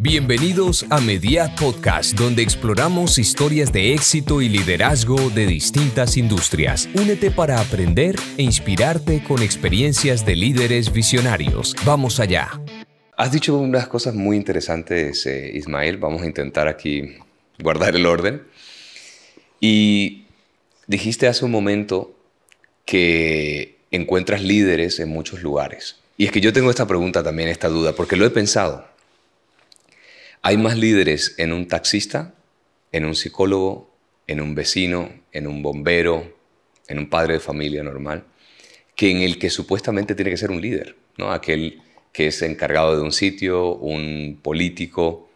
Bienvenidos a Media Podcast, donde exploramos historias de éxito y liderazgo de distintas industrias. Únete para aprender e inspirarte con experiencias de líderes visionarios. Vamos allá. Has dicho unas cosas muy interesantes, eh, Ismael. Vamos a intentar aquí guardar el orden. Y dijiste hace un momento que encuentras líderes en muchos lugares. Y es que yo tengo esta pregunta también, esta duda, porque lo he pensado hay más líderes en un taxista, en un psicólogo, en un vecino, en un bombero, en un padre de familia normal, que en el que supuestamente tiene que ser un líder, ¿no? Aquel que es encargado de un sitio, un político.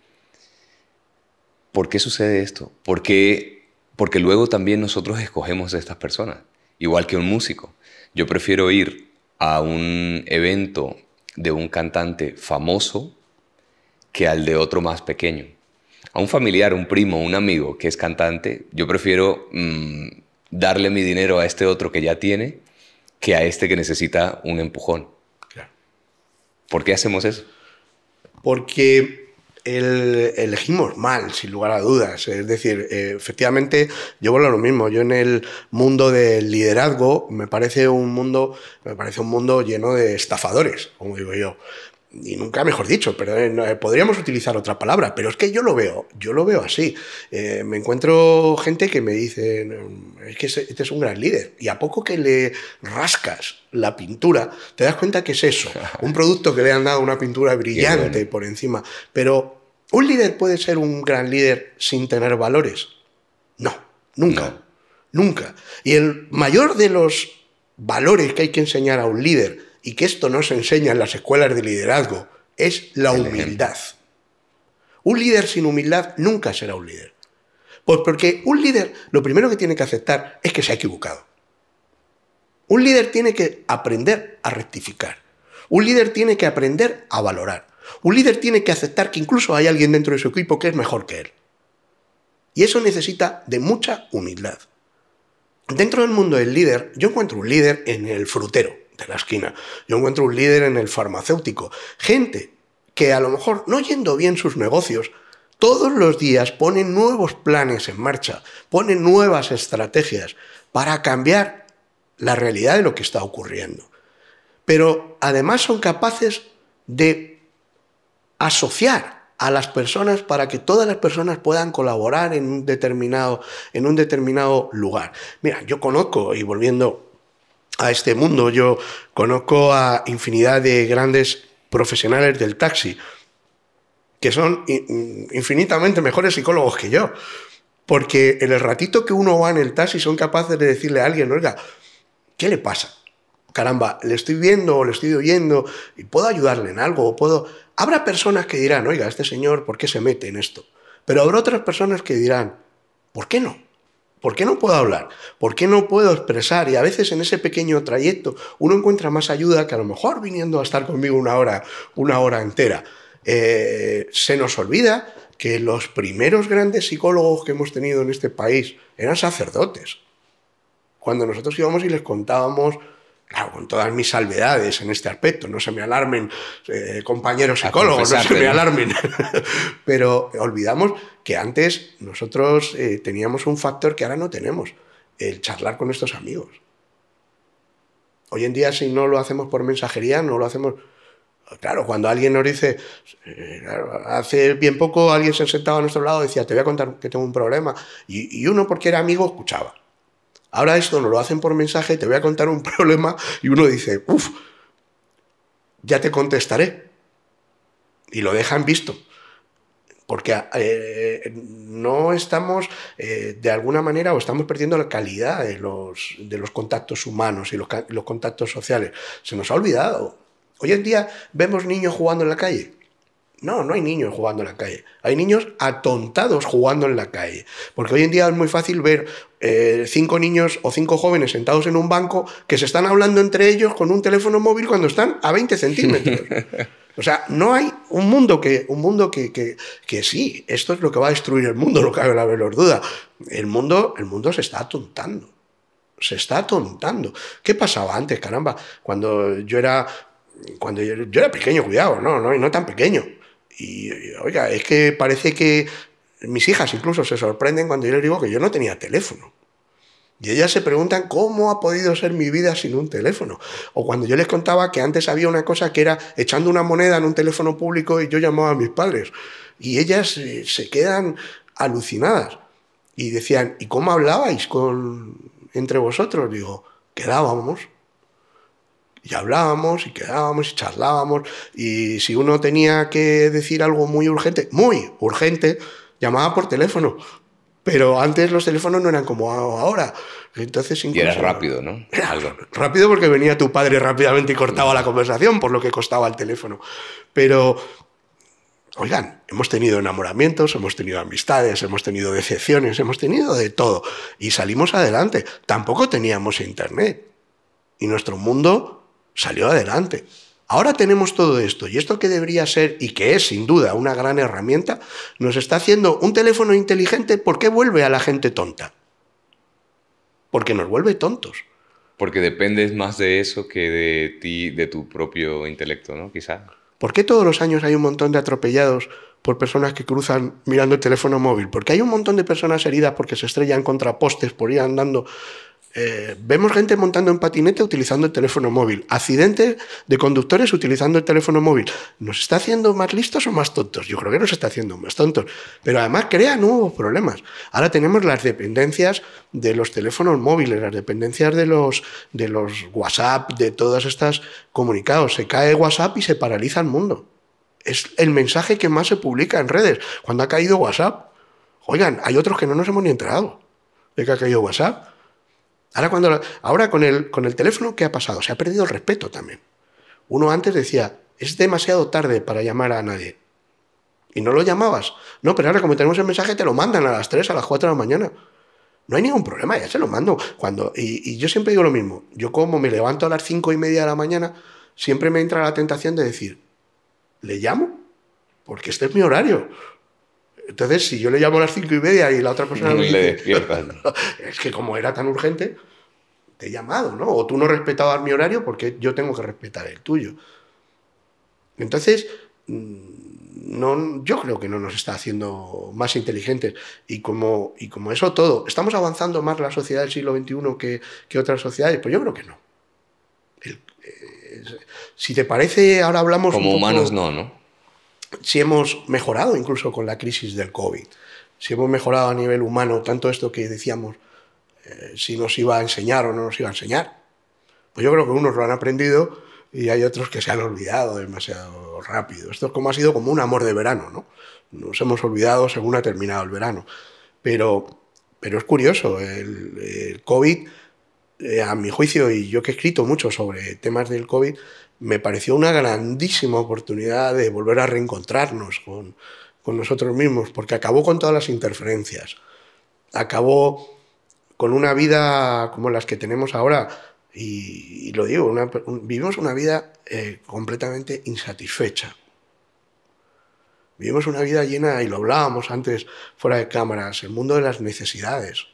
¿Por qué sucede esto? Porque, porque luego también nosotros escogemos a estas personas, igual que un músico. Yo prefiero ir a un evento de un cantante famoso que al de otro más pequeño. A un familiar, un primo, un amigo que es cantante, yo prefiero mm, darle mi dinero a este otro que ya tiene que a este que necesita un empujón. ¿Por qué hacemos eso? Porque elegimos mal, sin lugar a dudas. Es decir, eh, efectivamente, yo vuelvo a lo mismo. Yo en el mundo del liderazgo me parece un mundo, me parece un mundo lleno de estafadores, como digo yo y nunca mejor dicho, pero eh, eh, podríamos utilizar otra palabra, pero es que yo lo veo, yo lo veo así. Eh, me encuentro gente que me dice, mm, es que este es un gran líder, y a poco que le rascas la pintura, te das cuenta que es eso, un producto que le han dado una pintura brillante por encima, pero ¿un líder puede ser un gran líder sin tener valores? No, nunca, nunca. Y el mayor de los valores que hay que enseñar a un líder, y que esto no se enseña en las escuelas de liderazgo, es la humildad. Un líder sin humildad nunca será un líder. Pues porque un líder lo primero que tiene que aceptar es que se ha equivocado. Un líder tiene que aprender a rectificar. Un líder tiene que aprender a valorar. Un líder tiene que aceptar que incluso hay alguien dentro de su equipo que es mejor que él. Y eso necesita de mucha humildad. Dentro del mundo del líder, yo encuentro un líder en el frutero de la esquina. Yo encuentro un líder en el farmacéutico. Gente que a lo mejor no yendo bien sus negocios, todos los días ponen nuevos planes en marcha, ponen nuevas estrategias para cambiar la realidad de lo que está ocurriendo. Pero además son capaces de asociar a las personas para que todas las personas puedan colaborar en un determinado, en un determinado lugar. Mira, yo conozco, y volviendo a este mundo. Yo conozco a infinidad de grandes profesionales del taxi, que son infinitamente mejores psicólogos que yo, porque en el ratito que uno va en el taxi son capaces de decirle a alguien, oiga, ¿qué le pasa? Caramba, le estoy viendo o le estoy oyendo y puedo ayudarle en algo o puedo... Habrá personas que dirán, oiga, este señor, ¿por qué se mete en esto? Pero habrá otras personas que dirán, ¿por qué no? ¿Por qué no puedo hablar? ¿Por qué no puedo expresar? Y a veces en ese pequeño trayecto uno encuentra más ayuda que a lo mejor viniendo a estar conmigo una hora, una hora entera. Eh, se nos olvida que los primeros grandes psicólogos que hemos tenido en este país eran sacerdotes. Cuando nosotros íbamos y les contábamos Claro, con todas mis salvedades en este aspecto, no se me alarmen eh, compañeros psicólogos, no se me alarmen. Pero olvidamos que antes nosotros eh, teníamos un factor que ahora no tenemos, el charlar con nuestros amigos. Hoy en día si no lo hacemos por mensajería, no lo hacemos... Claro, cuando alguien nos dice, eh, hace bien poco alguien se sentaba a nuestro lado y decía, te voy a contar que tengo un problema. y uno porque era amigo escuchaba. Ahora esto no lo hacen por mensaje, te voy a contar un problema y uno dice, uff, ya te contestaré. Y lo dejan visto. Porque eh, no estamos, eh, de alguna manera, o estamos perdiendo la calidad de los, contactos humanos y los contactos sociales. Se nos ha olvidado. Hoy en día vemos niños jugando en la calle no, no hay niños jugando en la calle. Hay niños atontados jugando en la calle. Porque hoy en día es muy fácil ver eh, cinco niños o cinco jóvenes sentados en un banco que se están hablando entre ellos con un teléfono móvil cuando están a 20 centímetros. O sea, no hay un mundo que, un mundo que, que, sí, esto es lo que va a destruir el mundo, lo cabe la menor duda. El mundo, el mundo se está atontando. Se está atontando. ¿Qué pasaba antes, caramba? Cuando yo era. Cuando yo, era pequeño, cuidado, no, no, no tan pequeño y, oiga, es que parece que mis hijas incluso se sorprenden cuando yo les digo que yo no tenía teléfono. Y ellas se preguntan cómo ha podido ser mi vida sin un teléfono. O cuando yo les contaba que antes había una cosa que era echando una moneda en un teléfono público y yo llamaba a mis padres. Y ellas eh, se quedan alucinadas. Y decían, ¿y cómo hablabais con, entre vosotros? Digo, quedábamos y hablábamos y quedábamos y charlábamos. Y si uno tenía que decir algo muy urgente, muy urgente, llamaba por teléfono. Pero antes los teléfonos no eran como ahora. Entonces incluso, y era rápido, ¿no? Era Rápido porque venía tu padre rápidamente y cortaba la conversación por lo que costaba el teléfono. Pero, oigan, hemos tenido enamoramientos, hemos tenido amistades, hemos tenido decepciones, hemos tenido de todo. Y salimos adelante. Tampoco teníamos internet. Y nuestro mundo salió adelante. Ahora tenemos todo esto y esto que debería ser y que es sin duda una gran herramienta, nos está haciendo un teléfono inteligente. ¿Por qué vuelve a la gente tonta? Porque nos vuelve tontos. Porque dependes más de eso que de ti, de tu propio intelecto, ¿no? Quizás. ¿Por qué todos los años hay un montón de atropellados por personas que cruzan mirando el teléfono móvil? Porque hay un montón de personas heridas porque se estrellan contra postes por ir andando eh, vemos gente montando en patinete utilizando el teléfono móvil. Accidentes de conductores utilizando el teléfono móvil. ¿Nos está haciendo más listos o más tontos? Yo creo que nos está haciendo más tontos. Pero además crea nuevos problemas. Ahora tenemos las dependencias de los teléfonos móviles, las dependencias de los, de los WhatsApp, de todas estas comunicados. Se cae WhatsApp y se paraliza el mundo. Es el mensaje que más se publica en redes. Cuando ha caído WhatsApp, oigan, hay otros que no nos hemos ni enterado de que ha caído WhatsApp Ahora, cuando, ahora con, el, con el teléfono, ¿qué ha pasado? Se ha perdido el respeto también. Uno antes decía, es demasiado tarde para llamar a nadie. Y no lo llamabas. No, pero ahora como tenemos el mensaje, te lo mandan a las 3, a las 4 de la mañana. No hay ningún problema, ya se lo mando. Cuando, y, y yo siempre digo lo mismo. Yo como me levanto a las 5 y media de la mañana, siempre me entra la tentación de decir, ¿le llamo? Porque este es mi horario. Entonces, si yo le llamo a las cinco y media y la otra persona le dice, es que como era tan urgente, te he llamado, ¿no? O tú no respetabas mi horario porque yo tengo que respetar el tuyo. Entonces, mm, no, yo creo que no nos está haciendo más inteligentes. Y como, y como eso todo, ¿estamos avanzando más la sociedad del siglo XXI que, otras sociedades? Pues yo creo que no. Eh, si te parece, ahora hablamos... Como humanos no, ¿no? si hemos mejorado incluso con la crisis del COVID, si hemos mejorado a nivel humano tanto esto que decíamos, eh, si nos iba a enseñar o no nos iba a enseñar. Pues yo creo que unos lo han aprendido y hay otros que se han olvidado demasiado rápido. Esto es como ha sido como un amor de verano, ¿no? Nos hemos olvidado según ha terminado el verano. Pero, pero es curioso, el, COVID, eh, a mi juicio, y yo que he escrito mucho sobre temas del COVID, me pareció una grandísima oportunidad de volver a reencontrarnos con, nosotros mismos, porque acabó con todas las interferencias, acabó con una vida como las que tenemos ahora, y, lo digo, vivimos una vida eh, completamente insatisfecha. Vivimos una vida llena, y lo hablábamos antes fuera de cámaras, el mundo de las necesidades.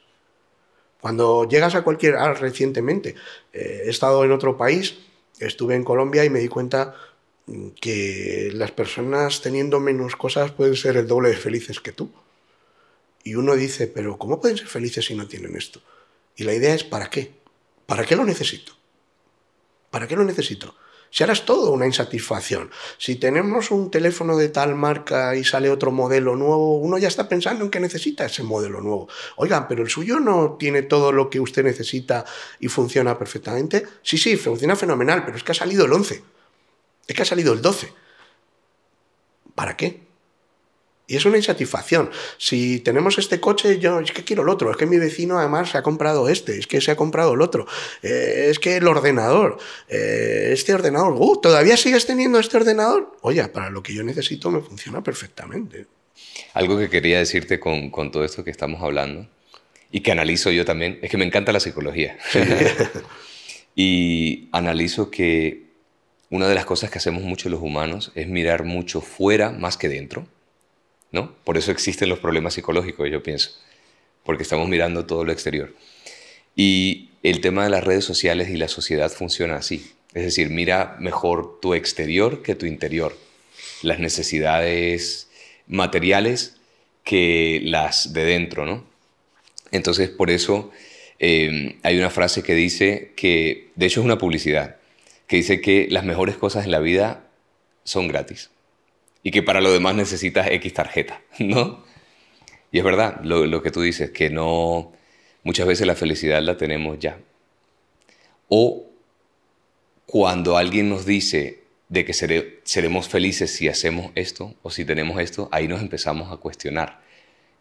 Cuando llegas a cualquier, ah, recientemente, eh, he estado en otro país estuve en Colombia y me di cuenta mm, que las personas teniendo menos cosas pueden ser el doble de felices que tú. Y uno dice, pero ¿cómo pueden ser felices si no tienen esto? Y la idea es, ¿para qué? ¿Para qué lo necesito? ¿Para qué lo necesito? Si ahora es todo una insatisfacción. Si tenemos un teléfono de tal marca y sale otro modelo nuevo, uno ya está pensando en que necesita ese modelo nuevo. Oigan, pero el suyo no tiene todo lo que usted necesita y funciona perfectamente. Sí, sí, funciona fenomenal, pero es que ha salido el 11. Es que ha salido el 12. ¿Para qué? Y es una insatisfacción. Si tenemos este coche, yo es que quiero el otro, es que mi vecino además se ha comprado este, es que se ha comprado el otro, eh, es que el ordenador, eh, este ordenador, uh, ¿todavía sigues teniendo este ordenador? Oye, para lo que yo necesito me funciona perfectamente. Algo que quería decirte con todo esto que estamos hablando y que analizo yo también, es que me encanta la psicología. y analizo que una de las cosas que hacemos mucho los humanos es mirar mucho fuera más que dentro por eso existen los problemas psicológicos, yo pienso, porque estamos mirando todo lo exterior. Y el tema de las redes sociales y la sociedad funciona así. Es decir, mira mejor tu exterior que tu interior. Las necesidades materiales que las de dentro, Entonces, por eso em, hay una frase que dice que, de hecho es una publicidad, que dice que las mejores cosas en la vida son gratis y que para lo demás necesitas X tarjeta, ¿no? Y es verdad lo, que tú dices, que no, muchas veces la felicidad la tenemos ya. O cuando alguien nos dice de que seremos felices si hacemos esto o si tenemos esto, ahí nos empezamos a cuestionar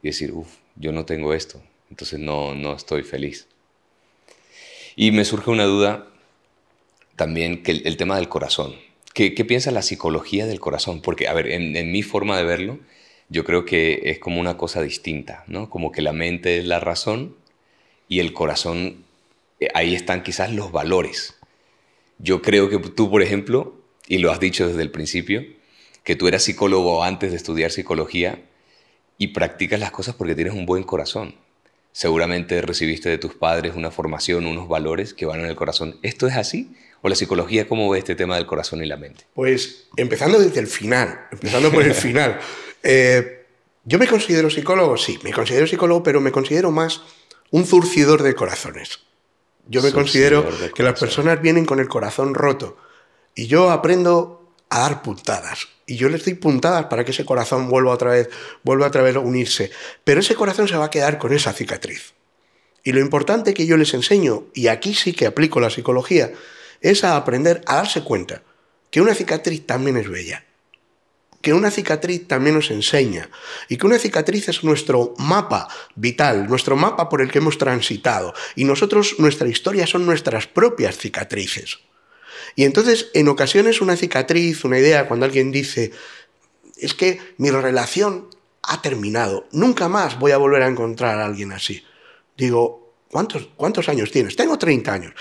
y decir, uff, yo no tengo esto, entonces no, no estoy feliz. Y me surge una duda también, que el tema del corazón. ¿Qué, piensa la psicología del corazón? Porque, a ver, en, en, mi forma de verlo, yo creo que es como una cosa distinta, ¿no? Como que la mente es la razón y el corazón, eh, ahí están quizás los valores. Yo creo que tú, por ejemplo, y lo has dicho desde el principio, que tú eras psicólogo antes de estudiar psicología y practicas las cosas porque tienes un buen corazón. Seguramente recibiste de tus padres una formación, unos valores que van en el corazón. ¿Esto es así? o la psicología, cómo ve este tema del corazón y la mente? Pues empezando desde el final, empezando por el final. Eh, yo me considero psicólogo, sí, me considero psicólogo, pero me considero más un zurcidor de corazones. Yo me considero que las personas vienen con el corazón roto y yo aprendo a dar puntadas. Y yo les doy puntadas para que ese corazón vuelva otra vez, vuelva otra vez a unirse. Pero ese corazón se va a quedar con esa cicatriz. Y lo importante que yo les enseño, y aquí sí que aplico la psicología, es a aprender a darse cuenta que una cicatriz también es bella, que una cicatriz también nos enseña y que una cicatriz es nuestro mapa vital, nuestro mapa por el que hemos transitado y nosotros, nuestra historia son nuestras propias cicatrices. Y entonces, en ocasiones una cicatriz, una idea, cuando alguien dice, es que mi relación ha terminado, nunca más voy a volver a encontrar a alguien así. Digo, ¿cuántos, cuántos años tienes? Tengo 30 años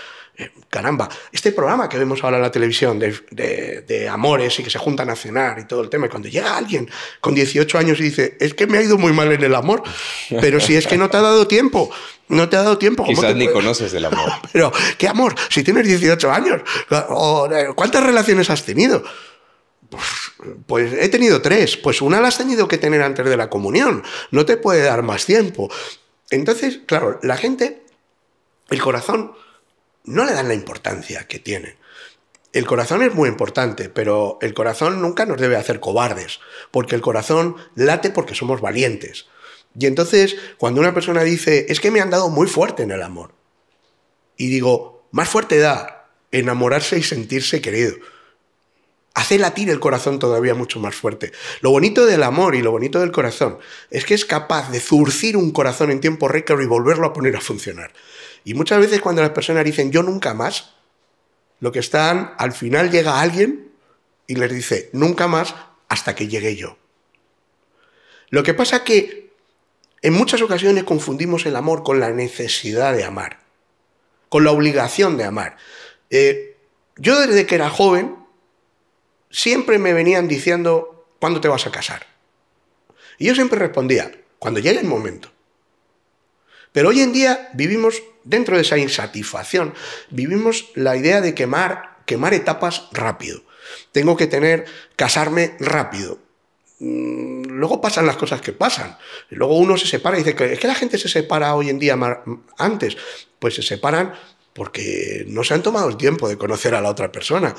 caramba, este programa que vemos ahora en la televisión de, amores y que se juntan a cenar y todo el tema, y cuando llega alguien con 18 años y dice, es que me ha ido muy mal en el amor, pero si es que no te ha dado tiempo, no te ha dado tiempo. Quizás ni conoces el amor. pero, ¿qué amor? Si tienes 18 años, eh, ¿cuántas relaciones has tenido? Pues, pues, he tenido tres, pues una la has tenido que tener antes de la comunión, no te puede dar más tiempo. Entonces, claro, la gente, el corazón, no le dan la importancia que tiene. El corazón es muy importante, pero el corazón nunca nos debe hacer cobardes, porque el corazón late porque somos valientes. Y entonces, cuando una persona dice, es que me han dado muy fuerte en el amor, y digo, más fuerte da enamorarse y sentirse querido. Hace latir el corazón todavía mucho más fuerte. Lo bonito del amor y lo bonito del corazón es que es capaz de zurcir un corazón en tiempo récord y volverlo a poner a funcionar. Y muchas veces cuando las personas dicen yo nunca más, lo que están, al final llega alguien y les dice nunca más hasta que llegue yo. Lo que pasa que en muchas ocasiones confundimos el amor con la necesidad de amar, con la obligación de amar. Eh, yo desde que era joven siempre me venían diciendo, ¿cuándo te vas a casar? Y yo siempre respondía, cuando llegue el momento. Pero hoy en día vivimos dentro de esa insatisfacción, vivimos la idea de quemar, quemar etapas rápido. Tengo que tener, casarme rápido, mm, luego pasan las cosas que pasan. Luego uno se separa y dice es que la gente se separa hoy en día antes. Pues se separan porque no se han tomado el tiempo de conocer a la otra persona.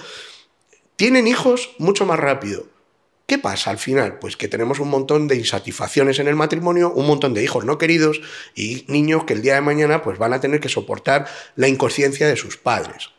Tienen hijos mucho más rápido. ¿Qué pasa al final? Pues que tenemos un montón de insatisfacciones en el matrimonio, un montón de hijos no queridos y niños que el día de mañana pues, van a tener que soportar la inconsciencia de sus padres.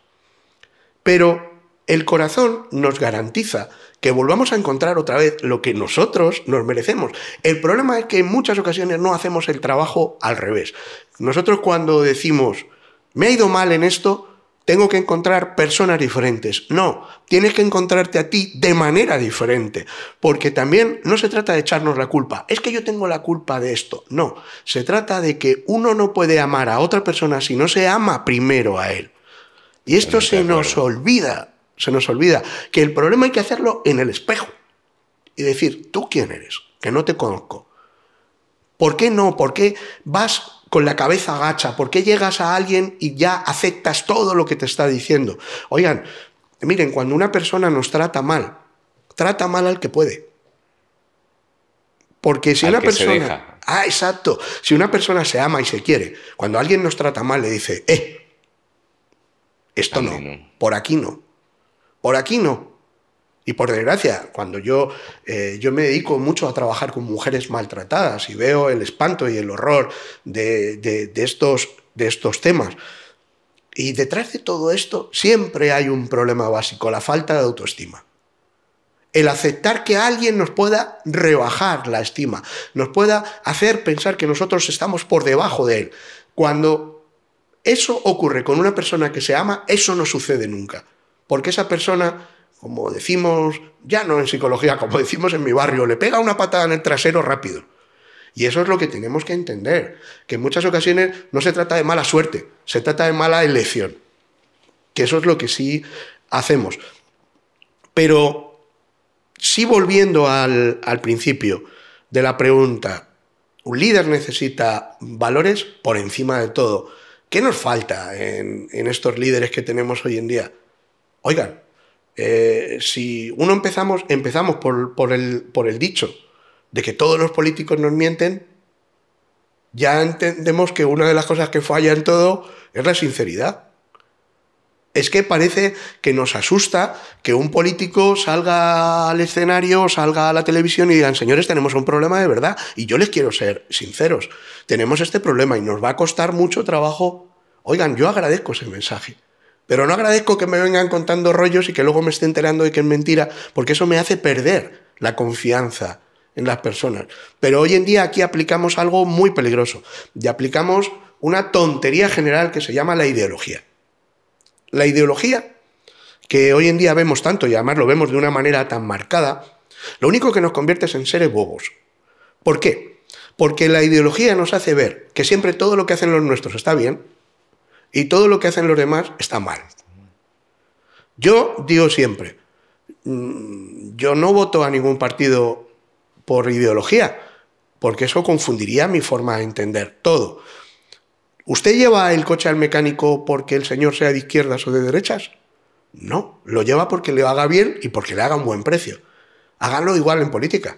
Pero el corazón nos garantiza que volvamos a encontrar otra vez lo que nosotros nos merecemos. El problema es que en muchas ocasiones no hacemos el trabajo al revés. Nosotros cuando decimos, me ha ido mal en esto, tengo que encontrar personas diferentes. No, tienes que encontrarte a ti de manera diferente, porque también no se trata de echarnos la culpa, es que yo tengo la culpa de esto. No, se trata de que uno no puede amar a otra persona si no se ama primero a él. Y esto se nos olvida, se nos olvida, que el problema hay que hacerlo en el espejo y decir, ¿tú quién eres? Que no te conozco. ¿Por qué no? ¿Por qué vas con la cabeza agacha? ¿Por qué llegas a alguien y ya aceptas todo lo que te está diciendo? Oigan, miren, cuando una persona nos trata mal, trata mal al que puede. Porque si una persona... Ah, exacto. Si una persona se ama y se quiere, cuando alguien nos trata mal le dice, eh, esto no, por aquí no, por aquí no. Y por desgracia, cuando yo, eh, yo me dedico mucho a trabajar con mujeres maltratadas y veo el espanto y el horror estos, de estos temas, y detrás de todo esto siempre hay un problema básico, la falta de autoestima. El aceptar que alguien nos pueda rebajar la estima, nos pueda hacer pensar que nosotros estamos por debajo de él. Cuando eso ocurre con una persona que se ama, eso no sucede nunca, porque esa persona como decimos, ya no en psicología, como decimos en mi barrio, le pega una patada en el trasero rápido. Y eso es lo que tenemos que entender, que en muchas ocasiones no se trata de mala suerte, se trata de mala elección. Que eso es lo que sí hacemos. Pero sí volviendo al, principio de la pregunta, un líder necesita valores por encima de todo. ¿Qué nos falta en estos líderes que tenemos hoy en día? Oigan, eh, si uno empezamos, empezamos por, el, por el dicho de que todos los políticos nos mienten, ya entendemos que una de las cosas que falla en todo es la sinceridad. Es que parece que nos asusta que un político salga al escenario, salga a la televisión y digan, señores, tenemos un problema de verdad. Y yo les quiero ser sinceros, tenemos este problema y nos va a costar mucho trabajo. Oigan, yo agradezco ese mensaje. Pero no agradezco que me vengan contando rollos y que luego me esté enterando de que es mentira, porque eso me hace perder la confianza en las personas. Pero hoy en día aquí aplicamos algo muy peligroso y aplicamos una tontería general que se llama la ideología. La ideología que hoy en día vemos tanto y además lo vemos de una manera tan marcada, lo único que nos convierte es en seres bobos. ¿Por qué? Porque la ideología nos hace ver que siempre todo lo que hacen los nuestros está bien, y todo lo que hacen los demás está mal. Yo digo siempre, mm, yo no voto a ningún partido por ideología, porque eso confundiría mi forma de entender todo. ¿Usted lleva el coche al mecánico porque el señor sea de izquierdas o de derechas? No, lo lleva porque le haga bien y porque le haga un buen precio. Háganlo igual en política.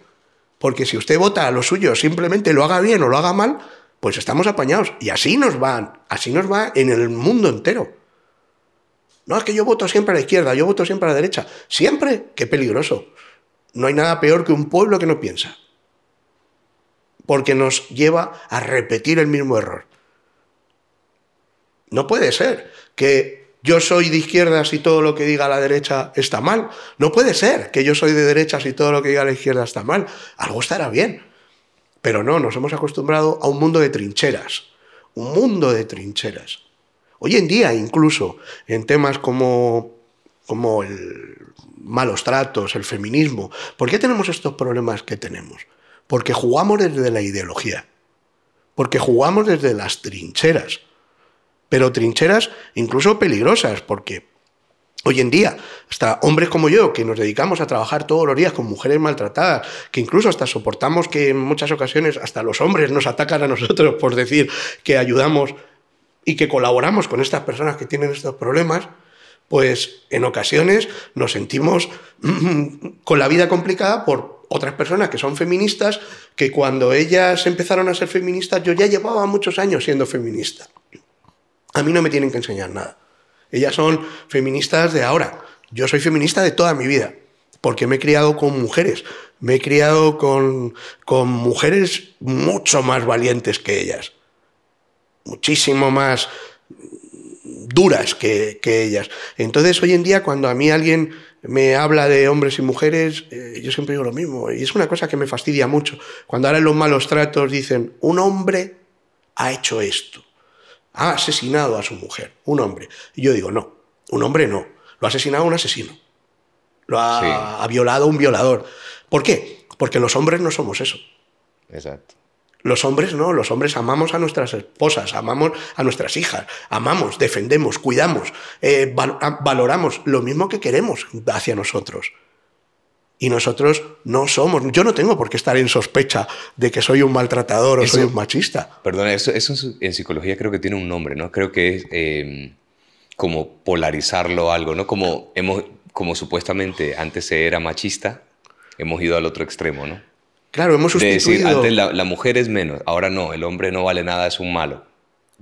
Porque si usted vota a lo suyo, simplemente lo haga bien o lo haga mal, pues estamos apañados. Y así nos van, así nos va en el mundo entero. No, es que yo voto siempre a la izquierda, yo voto siempre a la derecha. Siempre, qué peligroso. No hay nada peor que un pueblo que no piensa. Porque nos lleva a repetir el mismo error. No puede ser que yo soy de izquierda si todo lo que diga la derecha está mal. No puede ser que yo soy de derecha si todo lo que diga la izquierda está mal. Algo estará bien. Pero no, nos hemos acostumbrado a un mundo de trincheras, un mundo de trincheras. Hoy en día incluso, en temas como, como el malos tratos, el feminismo, ¿por qué tenemos estos problemas que tenemos? Porque jugamos desde la ideología, porque jugamos desde las trincheras, pero trincheras incluso peligrosas, porque Hoy en día, hasta hombres como yo, que nos dedicamos a trabajar todos los días con mujeres maltratadas, que incluso hasta soportamos que en muchas ocasiones hasta los hombres nos atacan a nosotros por decir que ayudamos y que colaboramos con estas personas que tienen estos problemas, pues en ocasiones nos sentimos con la vida complicada por otras personas que son feministas, que cuando ellas empezaron a ser feministas yo ya llevaba muchos años siendo feminista. A mí no me tienen que enseñar nada. Ellas son feministas de ahora. Yo soy feminista de toda mi vida, porque me he criado con mujeres. Me he criado con, mujeres mucho más valientes que ellas, muchísimo más duras que, ellas. Entonces, hoy en día, cuando a mí alguien me habla de hombres y mujeres, eh, yo siempre digo lo mismo. Y es una cosa que me fastidia mucho. Cuando ahora los malos tratos dicen, un hombre ha hecho esto ha asesinado a su mujer, un hombre. Y yo digo, no, un hombre no, lo ha asesinado un asesino, lo ha, violado un violador. ¿Por qué? Porque los hombres no somos eso. Exacto. Los hombres no, los hombres amamos a nuestras esposas, amamos a nuestras hijas, amamos, defendemos, cuidamos, eh, valoramos lo mismo que queremos hacia nosotros. Y nosotros no somos, yo no tengo por qué estar en sospecha de que soy un maltratador o soy un machista. Perdona, eso, en psicología creo que tiene un nombre, ¿no? Creo que es em, como polarizarlo algo, ¿no? Como, hemos, como supuestamente antes se era machista, hemos ido al otro extremo, ¿no? Claro, hemos sustituido... De decir, antes la mujer es menos, ahora no, el hombre no vale nada, es un malo.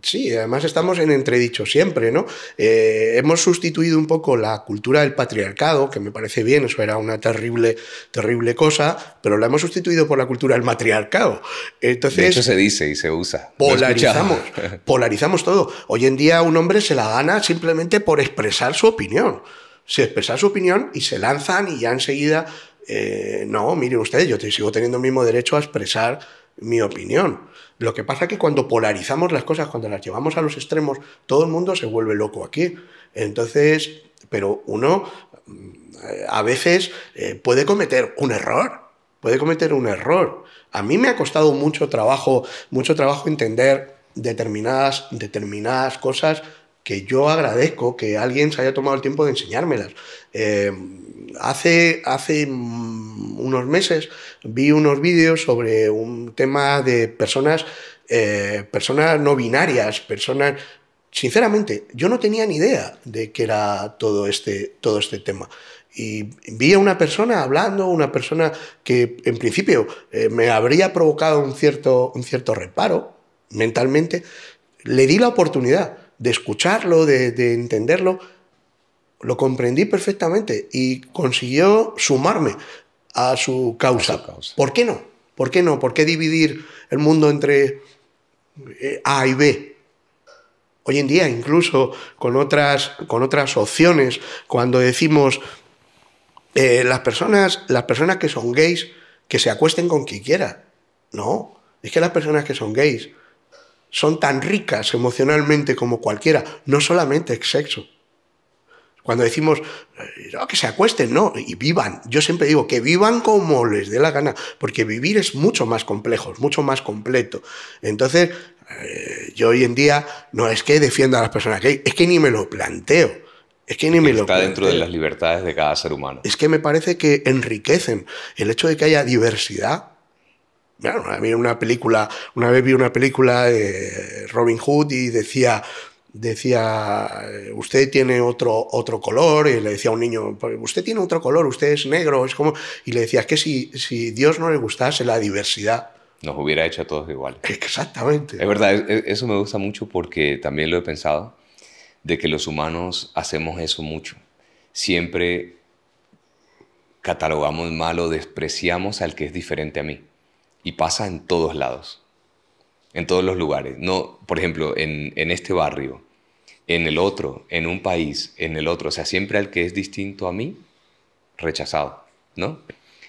Sí, además estamos en entredicho siempre, ¿no? Eh, hemos sustituido un poco la cultura del patriarcado, que me parece bien, eso era una terrible, terrible cosa, pero la hemos sustituido por la cultura del matriarcado. Entonces, de se dice y se usa. Polarizamos, polarizamos todo. Hoy en día un hombre se la gana simplemente por expresar su opinión. Se expresa su opinión y se lanzan y ya enseguida, eh, no, miren ustedes, yo sigo teniendo el mismo derecho a expresar mi opinión. Lo que pasa que cuando polarizamos las cosas, cuando las llevamos a los extremos, todo el mundo se vuelve loco aquí. Entonces, pero uno mm, a veces eh, puede cometer un error, puede cometer un error. A mí me ha costado mucho trabajo, mucho trabajo entender determinadas, determinadas cosas que yo agradezco que alguien se haya tomado el tiempo de enseñármelas. Eh, hace, hace mm, unos meses vi unos vídeos sobre un tema de personas, eh, personas no binarias, personas... Sinceramente, yo no tenía ni idea de qué era todo este, todo este tema y vi a una persona hablando, una persona que en principio eh, me habría provocado un cierto, un cierto reparo mentalmente, le di la oportunidad de escucharlo, de entenderlo lo comprendí perfectamente y consiguió sumarme a su causa. ¿Por qué no? ¿Por qué no? ¿Por qué dividir el mundo entre eh, A y B? Hoy en día, incluso con otras, con otras opciones, cuando decimos eh, las, personas, las personas que son gays, que se acuesten con quien quiera. No, es que las personas que son gays son tan ricas emocionalmente como cualquiera, no solamente es sexo. Cuando decimos, eh, que se acuesten, no, y vivan. Yo siempre digo que vivan como les dé la gana, porque vivir es mucho más complejo, es mucho más completo. Entonces, eh, yo hoy en día no es que defienda a las personas que es que ni me lo planteo. Es que ni me lo Está dentro de las libertades de cada ser humano. Es que me parece que enriquecen el hecho de que haya diversidad. una película, una vez vi una película de Robin Hood y decía, decía, usted tiene otro, otro color, y le decía a un niño, pues usted tiene otro color, usted es negro, es como... Y le decía, es que si, si Dios no le gustase la diversidad... Nos hubiera hecho a todos igual. Exactamente. Es verdad, e, e, eso me gusta mucho porque también lo he pensado, de que los humanos hacemos eso mucho. Siempre catalogamos mal o despreciamos al que es diferente a mí. Y pasa en todos lados en todos los lugares. No, por ejemplo, en, este barrio, en el otro, en un país, en el otro. O sea, siempre al que es distinto a mí, rechazado, ¿no?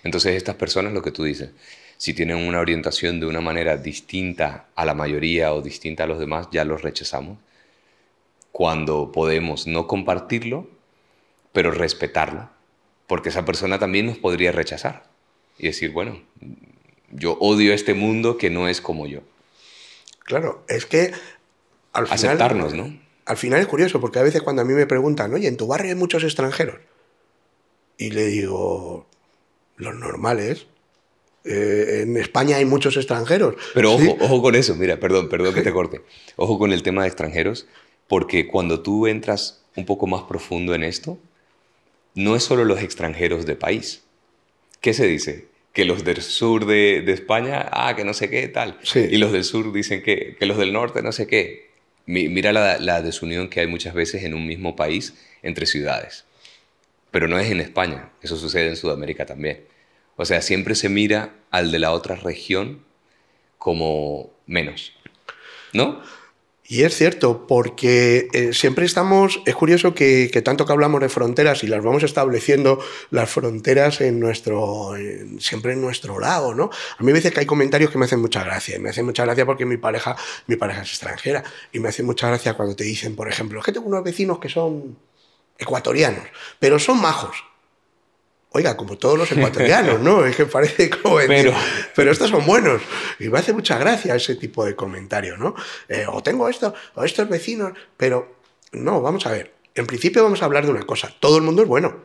Entonces estas personas, lo que tú dices, si tienen una orientación de una manera distinta a la mayoría o distinta a los demás, ya los rechazamos. Cuando podemos no compartirlo, pero respetarlo, porque esa persona también nos podría rechazar y decir, bueno, yo odio este mundo que no es como yo. Claro, es que al final... Al final es curioso, porque a veces cuando a mí me preguntan, oye, ¿en tu barrio hay muchos extranjeros? Y le digo, los normales, eh, en España hay muchos extranjeros. Pero ojo, ojo con eso, mira, perdón, perdón que te corte. Ojo con el tema de extranjeros, porque cuando tú entras un poco más profundo en esto, no es solo los extranjeros de país. ¿Qué se dice? que los del sur de, de, España, ah, que no sé qué, tal. Y los del sur dicen que, que los del norte, no sé qué. mira la, la, desunión que hay muchas veces en un mismo país entre ciudades. Pero no es en España, eso sucede en Sudamérica también. O sea, siempre se mira al de la otra región como menos. ¿No? Y es cierto, porque eh, siempre estamos, es curioso que, tanto que hablamos de fronteras y las vamos estableciendo las fronteras en nuestro, siempre en nuestro lado, ¿no? A mí me dice que hay comentarios que me hacen mucha gracia, me hacen mucha gracia porque mi pareja, mi pareja es extranjera, y me hace mucha gracia cuando te dicen, por ejemplo, es que tengo unos vecinos que son ecuatorianos, pero son majos. Oiga, como todos los ecuatorianos, ¿no? Es que parece como pero, estos son buenos. Y me hace mucha gracia ese tipo de comentario, ¿no? Eh, o tengo esto, o estos vecinos, pero no, vamos a ver. En principio vamos a hablar de una cosa. Todo el mundo es bueno.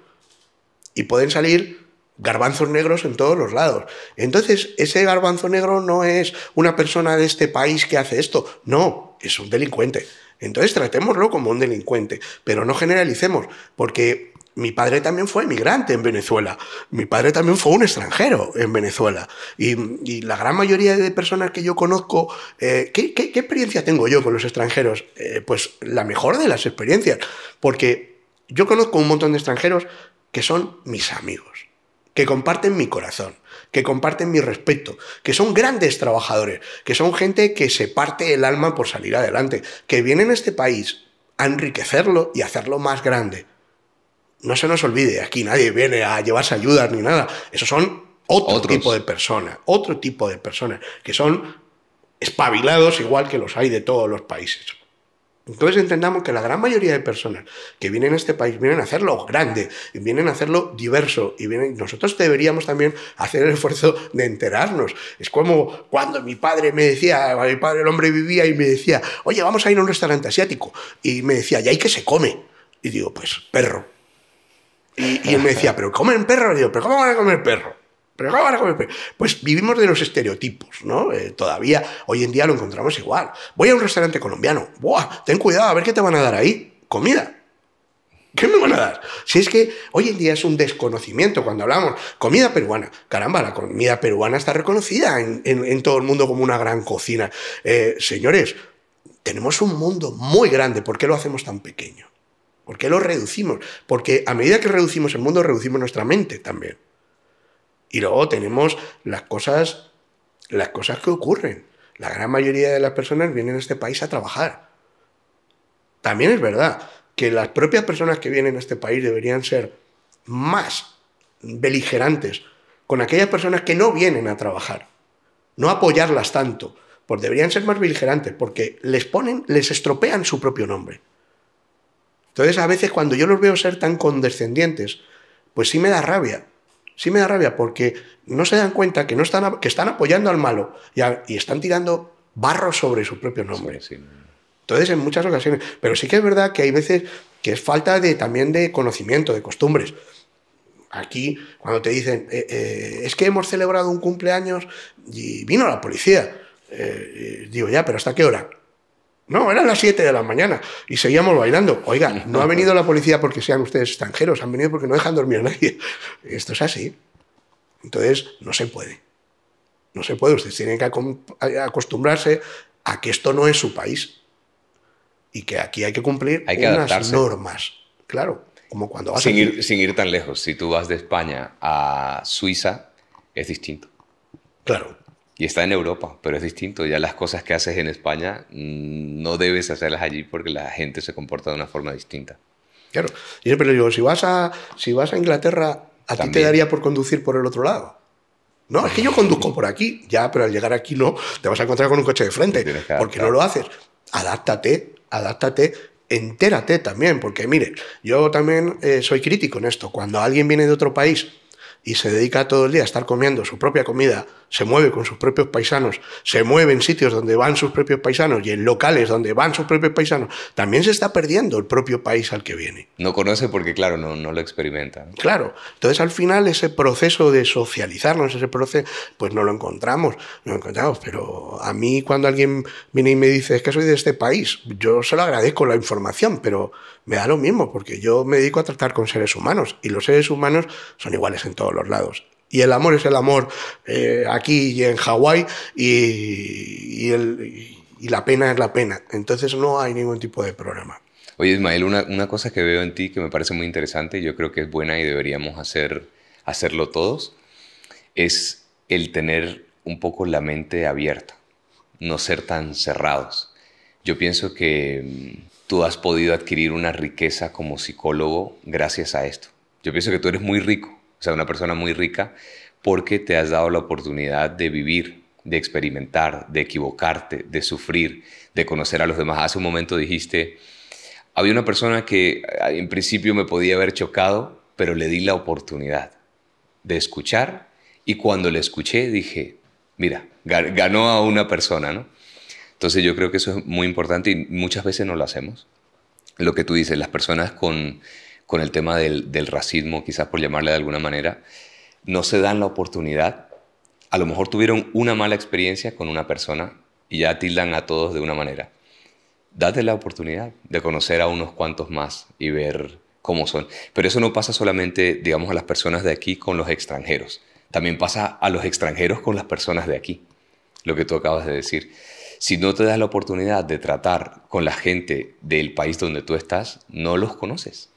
Y pueden salir garbanzos negros en todos los lados. Entonces, ese garbanzo negro no es una persona de este país que hace esto. No, es un delincuente. Entonces, tratémoslo como un delincuente, pero no generalicemos, porque mi padre también fue emigrante en Venezuela, mi padre también fue un extranjero en Venezuela. Y, la gran mayoría de personas que yo conozco, eh, ¿qué, experiencia tengo yo con los extranjeros? Eh, pues la mejor de las experiencias, porque yo conozco un montón de extranjeros que son mis amigos, que comparten mi corazón, que comparten mi respeto, que son grandes trabajadores, que son gente que se parte el alma por salir adelante, que vienen a este país a enriquecerlo y hacerlo más grande no se nos olvide, aquí nadie viene a llevarse ayudas ni nada. Esos son otro tipo de personas, otro tipo de personas, que son espabilados igual que los hay de todos los países. Entonces entendamos que la gran mayoría de personas que vienen a este país vienen a hacerlo grande, y vienen a hacerlo diverso y nosotros deberíamos también hacer el esfuerzo de enterarnos. Es como cuando mi padre me decía, mi padre el hombre vivía y me decía, oye, vamos a ir a un restaurante asiático. Y me decía, ¿y hay que se come? Y digo, pues perro. Y, él me decía, pero comen perro le digo pero ¿cómo van a comer perro? ¿Pero cómo a comer perro? Pues vivimos de los estereotipos, ¿no? Eh, todavía, hoy en día lo encontramos igual. Voy a un restaurante colombiano. ¡Buah! Ten cuidado, a ver qué te van a dar ahí. Comida. ¿Qué me van a dar? Si es que hoy en día es un desconocimiento cuando hablamos comida peruana. Caramba, la comida peruana está reconocida en, todo el mundo como una gran cocina. Eh, señores, tenemos un mundo muy grande. ¿Por qué lo hacemos tan pequeño? ¿Por qué lo reducimos? Porque a medida que reducimos el mundo, reducimos nuestra mente también. Y luego tenemos las cosas, las cosas que ocurren. La gran mayoría de las personas vienen a este país a trabajar. También es verdad que las propias personas que vienen a este país deberían ser más beligerantes con aquellas personas que no vienen a trabajar. No apoyarlas tanto, pues deberían ser más beligerantes porque les ponen, les estropean su propio nombre. Entonces, a veces cuando yo los veo ser tan condescendientes, pues sí me da rabia. Sí me da rabia porque no se dan cuenta que, no están, que están apoyando al malo y, están tirando barro sobre su propio nombre. Entonces, en muchas ocasiones. Pero sí que es verdad que hay veces que es falta de, también de conocimiento, de costumbres. Aquí, cuando te dicen, eh, eh, es que hemos celebrado un cumpleaños y vino la policía. Eh, digo, ya, pero ¿hasta qué hora? No, eran las 7 de la mañana y seguíamos bailando. Oigan, no ha venido la policía porque sean ustedes extranjeros, han venido porque no dejan dormir a nadie. Esto es así. Entonces, no se puede. No se puede. Ustedes tienen que acostumbrarse a que esto no es su país y que aquí hay que cumplir hay unas normas. Claro, como cuando vas sin ir tan lejos. Si tú vas de España a Suiza, es distinto. Claro, y está en Europa, pero es distinto. Ya las cosas que haces en España mm, no debes hacerlas allí porque la gente se comporta de una forma distinta. Claro, yo siempre le digo, si vas a, si vas a Inglaterra, a ti te daría por conducir por el otro lado. No, es que yo conduzco por aquí, ya, pero al llegar aquí no, te vas a encontrar con un coche de frente, porque no lo haces. Adáptate, adáptate, entérate también, porque mire, yo también eh, soy crítico en esto. Cuando alguien viene de otro país y se dedica todo el día a estar comiendo su propia comida, se mueve con sus propios paisanos, se mueve en sitios donde van sus propios paisanos y en locales donde van sus propios paisanos, también se está perdiendo el propio país al que viene. No conoce porque, claro, no, no lo experimenta. Claro, entonces al final ese proceso de socializarnos, ese proceso, pues no lo encontramos, no lo encontramos, pero a mí cuando alguien viene y me dice es que soy de este país, yo se lo agradezco la información, pero me da lo mismo, porque yo me dedico a tratar con seres humanos y los seres humanos son iguales en todos los lados. Y el amor es el amor eh, aquí y en Hawái y, la pena es la pena. Entonces no hay ningún tipo de programa. Oye, Ismael, una, una cosa que veo en ti que me parece muy interesante y yo creo que es buena y deberíamos hacer, hacerlo todos, es el tener un poco la mente abierta, no ser tan cerrados. Yo pienso que mm, tú has podido adquirir una riqueza como psicólogo gracias a esto. Yo pienso que tú eres muy rico, o sea, una persona muy rica, porque te has dado la oportunidad de vivir, de experimentar, de equivocarte, de sufrir, de conocer a los demás. Hace un momento dijiste, había una persona que ah, en principio me podía haber chocado, pero le di la oportunidad de escuchar y cuando le escuché dije, mira, ganó a una persona, ¿no? Entonces yo creo que eso es muy importante y muchas veces no lo hacemos. Lo que tú dices, las personas con, con el tema del, del racismo, quizás por llamarle de alguna manera, no se dan la oportunidad. A lo mejor tuvieron una mala experiencia con una persona y ya tildan a todos de una manera. Date la oportunidad de conocer a unos cuantos más y ver cómo son. Pero eso no pasa solamente, digamos, a las personas de aquí con los extranjeros. También pasa a los extranjeros con las personas de aquí, lo que tú acabas de decir si no te das la oportunidad de tratar con la gente del país donde tú estás, no los conoces.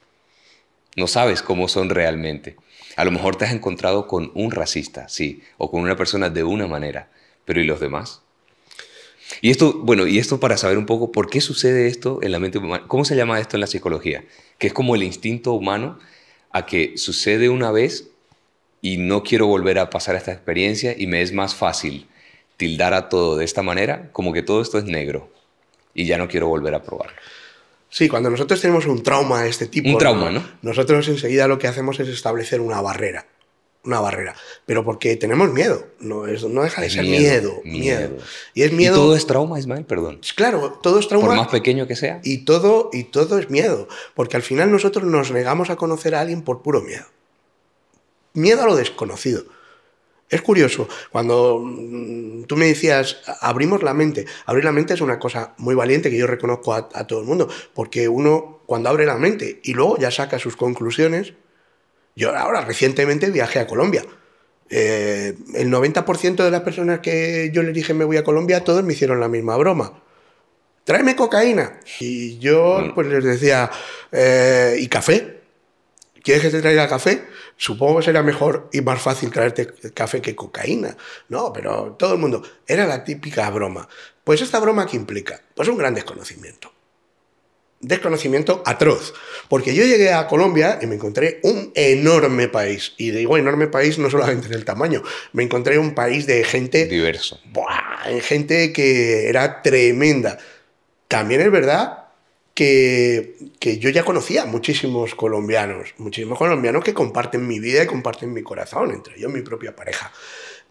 No sabes cómo son realmente. A lo mejor te has encontrado con un racista, sí, o con una persona de una manera, pero ¿y los demás? Y esto, bueno, y esto para saber un poco por qué sucede esto en la mente humana. ¿Cómo se llama esto en la psicología? Que es como el instinto humano a que sucede una vez y no quiero volver a pasar esta experiencia y me es más fácil tildar a todo de esta manera, como que todo esto es negro y ya no quiero volver a probarlo. Sí, cuando nosotros tenemos un trauma de este tipo. Un trauma, Nosotros enseguida lo que hacemos es establecer una barrera. Una barrera. Pero porque tenemos miedo. No, es, no deja de ser miedo miedo, Y es miedo. todo es trauma, Ismael, perdón. Pues claro, todo es trauma. Por más pequeño que sea. Y todo, y todo es miedo. Porque al final nosotros nos negamos a conocer a alguien por puro miedo. Miedo a lo desconocido. Es curioso, cuando mm, tú me decías, abrimos la mente, abrir la mente es una cosa muy valiente que yo reconozco a, todo el mundo, porque uno cuando abre la mente y luego ya saca sus conclusiones, yo ahora recientemente viajé a Colombia. Eh, el 90% de las personas que yo les dije me voy a Colombia, todos me hicieron la misma broma. Tráeme cocaína. Y yo mm. pues les decía, eh, ¿y café? ¿Quieres que te traiga café? Supongo que será mejor y más fácil traerte café que cocaína. No, pero todo el mundo. Era la típica broma. Pues esta broma ¿qué implica, pues un gran desconocimiento. Desconocimiento atroz. Porque yo llegué a Colombia y me encontré un enorme país. Y digo enorme país no solamente en el tamaño. Me encontré un país de gente... Diverso. Buah, gente que era tremenda. También es verdad que, yo ya conocía muchísimos colombianos, muchísimos colombianos que comparten mi vida y comparten mi corazón, entre ellos mi propia pareja.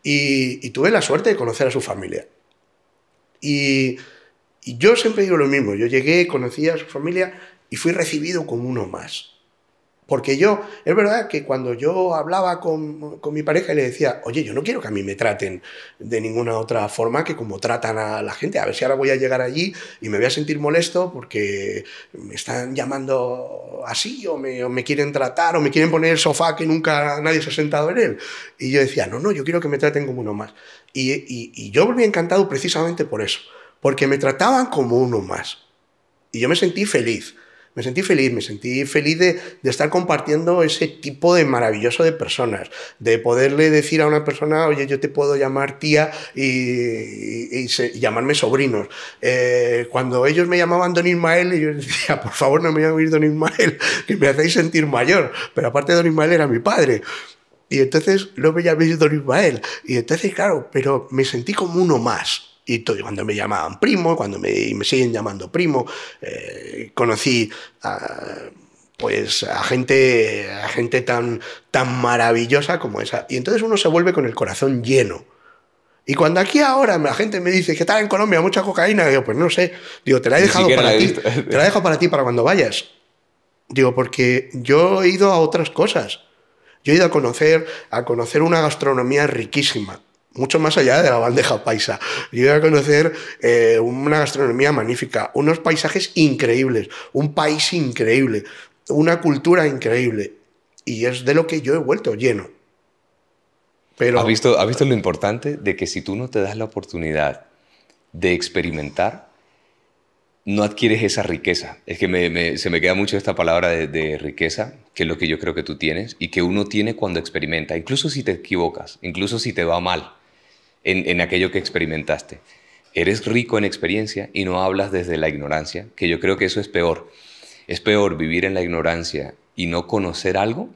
Y, tuve la suerte de conocer a su familia. Y, y yo siempre digo lo mismo, yo llegué, conocí a su familia y fui recibido como uno más. Porque yo, es verdad que cuando yo hablaba con, mi pareja y le decía, oye, yo no quiero que a mí me traten de ninguna otra forma que como tratan a la gente, a ver si ahora voy a llegar allí y me voy a sentir molesto porque me están llamando así o me, quieren tratar o me quieren poner el sofá que nunca nadie se ha sentado en él. Y yo decía, no, no, yo quiero que me traten como uno más. Y, y yo volví encantado precisamente por eso, porque me trataban como uno más. Y yo me sentí feliz me sentí feliz, me sentí feliz de, estar compartiendo ese tipo de maravilloso de personas, de poderle decir a una persona, oye, yo te puedo llamar tía y, llamarme sobrinos. Eh, cuando ellos me llamaban don Ismael, yo decía, por favor no me llaméis don Ismael, que me hacéis sentir mayor, pero aparte don Ismael era mi padre. Y entonces lo me llaméis don Ismael. Y entonces, claro, pero me sentí como uno más. Y todo, cuando me llamaban primo, cuando me, me siguen llamando primo, eh, conocí a, pues, a, gente, a gente tan, tan maravillosa como esa. Y entonces uno se vuelve con el corazón lleno. Y cuando aquí ahora la gente me dice que está en Colombia mucha cocaína, digo, pues no sé, digo, te la he dejado para ti, te la dejo para ti para cuando vayas. Digo, porque yo he ido a otras cosas. Yo he ido a conocer, a conocer una gastronomía riquísima mucho más allá de la bandeja paisa. Yo iba a conocer eh, una gastronomía magnífica, unos paisajes increíbles, un país increíble, una cultura increíble. Y es de lo que yo he vuelto lleno. Pero... ¿Has visto, lo importante de que si tú no te das la oportunidad de experimentar, no adquieres esa riqueza. Es que me, se me queda mucho esta palabra de, riqueza, que es lo que yo creo que tú tienes y que uno tiene cuando experimenta, incluso si te equivocas, incluso si te va mal, en, aquello que experimentaste. Eres rico en experiencia y no hablas desde la ignorancia, que yo creo que eso es peor. Es peor vivir en la ignorancia y no conocer algo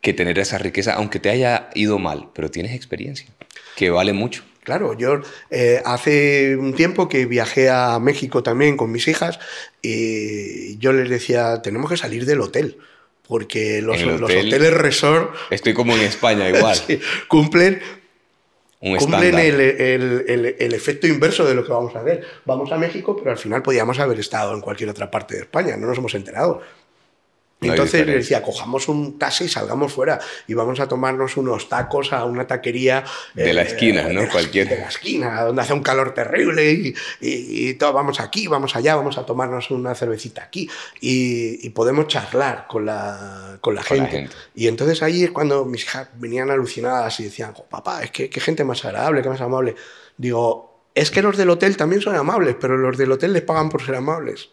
que tener esa riqueza, aunque te haya ido mal, pero tienes experiencia, que vale mucho. Claro, yo eh, hace un tiempo que viajé a México también con mis hijas y yo les decía, tenemos que salir del hotel. Porque los, hoteles resort... Estoy como en España igual. cumplen cumplen el, efecto inverso de lo que vamos a ver Vamos a México, pero al final podíamos haber estado en cualquier otra parte de España, no nos hemos enterado. Entonces le decía, cojamos un taxi y salgamos fuera y vamos a tomarnos unos tacos a una taquería. De la eh, esquina, ¿no? De la, De la esquina, donde hace un calor terrible y, todo, vamos aquí, vamos allá, vamos a tomarnos una cervecita aquí y, podemos charlar con la, gente. Y entonces ahí es cuando mis hijas venían alucinadas y decían, papá, es que qué gente más agradable, qué más amable. Digo, es que los del hotel también son amables, pero los del hotel les pagan por ser amables.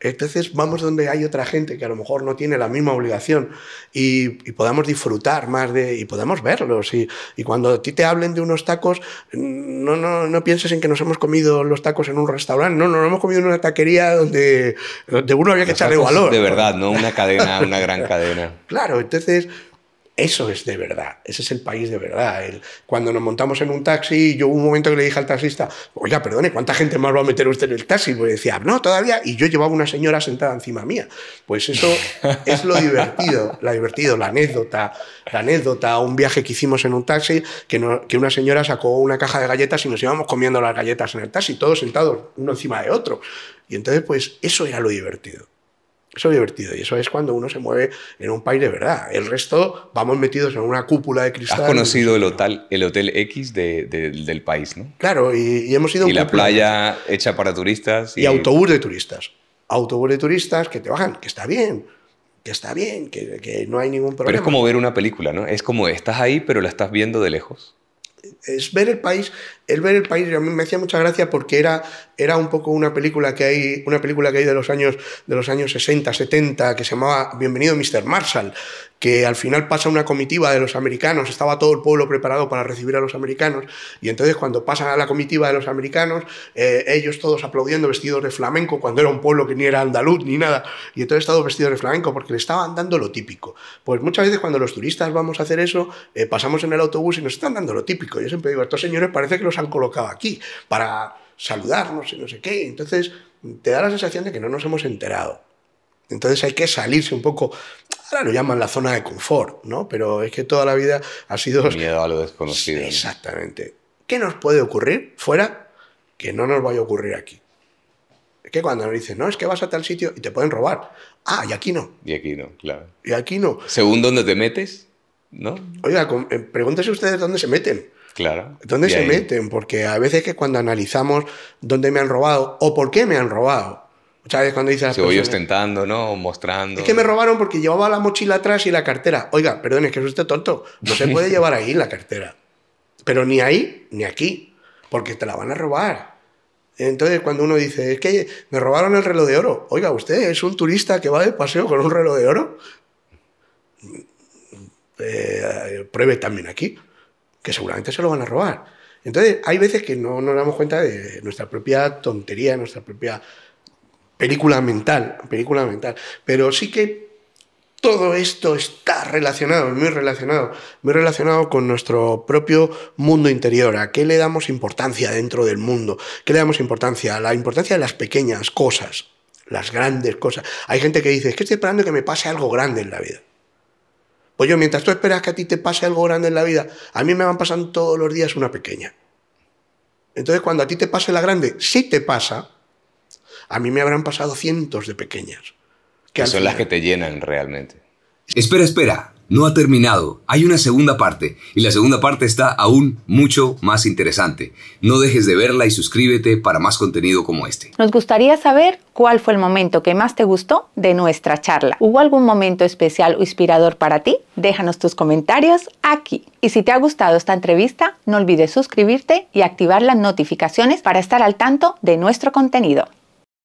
Entonces vamos donde hay otra gente que a lo mejor no tiene la misma obligación y, podamos disfrutar más de, y podamos verlos. Y, cuando a ti te hablen de unos tacos, no, no, no pienses en que nos hemos comido los tacos en un restaurante, no, no, nos hemos comido en una taquería donde, donde uno había que echarle valor. De verdad, ¿no? Una cadena, una gran cadena. Claro, entonces eso es de verdad, ese es el país de verdad. cuando nos montamos en un taxi, yo hubo un momento que le dije al taxista, oiga, perdone, ¿cuánta gente más va a meter usted en el taxi? me decía, ah, no, todavía, y yo llevaba una señora sentada encima mía. Pues eso es lo divertido, la divertido, la anécdota, la anécdota, un viaje que hicimos en un taxi, que, que una señora sacó una caja de galletas y nos íbamos comiendo las galletas en el taxi, todos sentados uno encima de otro. Y entonces, pues eso era lo divertido. Eso es divertido y eso es cuando uno se mueve en un país de verdad. El resto vamos metidos en una cúpula de cristal. Has conocido el hotel, el hotel X del país, ¿no? Claro, y, hemos ido... Y la playa hecha para turistas. Y... autobús de turistas. Autobús de turistas que te bajan, que está bien, que está bien, que, que no hay ningún problema. Pero es como ver una película, ¿no? Es como estás ahí, pero la estás viendo de lejos es ver el país el ver el país a mí me hacía mucha gracia porque era, era un poco una película que hay una película que hay de los años de los años 60, 70 que se llamaba Bienvenido Mr. Marshall, que al final pasa una comitiva de los americanos, estaba todo el pueblo preparado para recibir a los americanos y entonces cuando pasan a la comitiva de los americanos, eh, ellos todos aplaudiendo vestidos de flamenco cuando era un pueblo que ni era andaluz ni nada y entonces todos vestidos de flamenco porque le estaban dando lo típico. Pues muchas veces cuando los turistas vamos a hacer eso, eh, pasamos en el autobús y nos están dando lo típico. Yo siempre digo, estos señores parece que los han colocado aquí para saludarnos y no sé qué. Entonces te da la sensación de que no nos hemos enterado. Entonces hay que salirse un poco, ahora lo llaman la zona de confort, ¿no? Pero es que toda la vida ha sido... Miedo a lo desconocido. Exactamente. ¿Qué nos puede ocurrir fuera que no nos vaya a ocurrir aquí? Es que cuando nos dicen, no, es que vas a tal sitio y te pueden robar. Ah, y aquí no. Y aquí no, claro. Y aquí no. Según dónde te metes, ¿no? Oiga, eh, pregúntese ustedes dónde se meten. Claro. ¿Dónde se meten? Porque a veces que cuando analizamos dónde me han robado o por qué me han robado, muchas veces cuando dices... Se voy ostentando, ¿no? Mostrando. Es que me robaron porque llevaba la mochila atrás y la cartera. Oiga, perdón, es que es usted tonto. No se puede llevar ahí la cartera. Pero ni ahí, ni aquí. Porque te la van a robar. Entonces, cuando uno dice, es que me robaron el reloj de oro. Oiga, usted es un turista que va de paseo con un reloj de oro. Eh, pruebe también aquí que seguramente se lo van a robar. Entonces, hay veces que no, nos damos cuenta de nuestra propia tontería, nuestra propia película mental, película mental. Pero sí que todo esto está relacionado, muy relacionado, muy relacionado con nuestro propio mundo interior. ¿A qué le damos importancia dentro del mundo? ¿Qué le damos importancia? La importancia de las pequeñas cosas, las grandes cosas. Hay gente que dice, es que estoy esperando que me pase algo grande en la vida. Pues yo, mientras tú esperas que a ti te pase algo grande en la vida, a mí me van pasando todos los días una pequeña. Entonces, cuando a ti te pase la grande, si te pasa, a mí me habrán pasado cientos de pequeñas. Que, son las que te llenan realmente. Espera, espera no ha terminado. Hay una segunda parte y la segunda parte está aún mucho más interesante. No dejes de verla y suscríbete para más contenido como este. Nos gustaría saber cuál fue el momento que más te gustó de nuestra charla. ¿Hubo algún momento especial o inspirador para ti? Déjanos tus comentarios aquí. Y si te ha gustado esta entrevista, no olvides suscribirte y activar las notificaciones para estar al tanto de nuestro contenido.